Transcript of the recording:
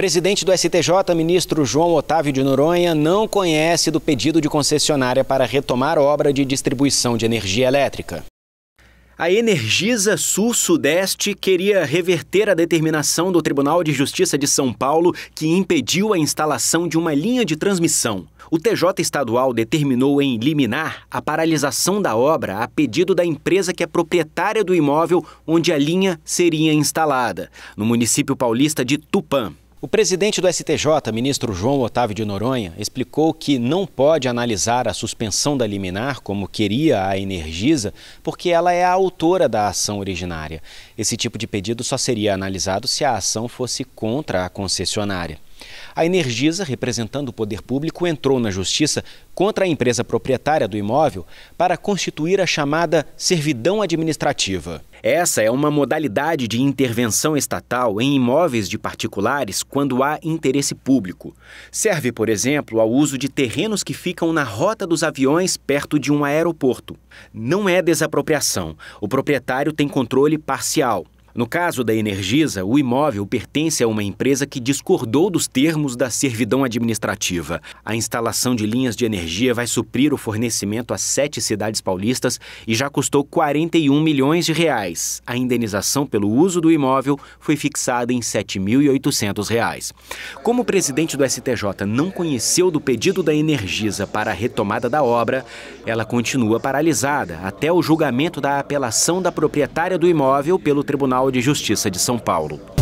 Presidente do STJ, ministro João Otávio de Noronha, não conhece do pedido de concessionária para retomar obra de distribuição de energia elétrica. A Energisa Sul-Sudeste queria reverter a determinação do Tribunal de Justiça de São Paulo que impediu a instalação de uma linha de transmissão. O TJ estadual determinou em liminar a paralisação da obra a pedido da empresa que é proprietária do imóvel onde a linha seria instalada, no município paulista de Tupã. O presidente do STJ, ministro João Otávio de Noronha, explicou que não pode analisar a suspensão da liminar como queria a Energisa, porque ela é a autora da ação originária. Esse tipo de pedido só seria analisado se a ação fosse contra a concessionária. A Energisa, representando o poder público, entrou na justiça contra a empresa proprietária do imóvel para constituir a chamada servidão administrativa. Essa é uma modalidade de intervenção estatal em imóveis de particulares quando há interesse público. Serve, por exemplo, ao uso de terrenos que ficam na rota dos aviões perto de um aeroporto. Não é desapropriação. O proprietário tem controle parcial. No caso da Energisa, o imóvel pertence a uma empresa que discordou dos termos da servidão administrativa. A instalação de linhas de energia vai suprir o fornecimento a sete cidades paulistas e já custou 41 milhões de reais. A indenização pelo uso do imóvel foi fixada em R$ 7.800. Como o presidente do STJ não conheceu do pedido da Energisa para a retomada da obra, ela continua paralisada até o julgamento da apelação da proprietária do imóvel pelo Tribunal de Justiça de São Paulo.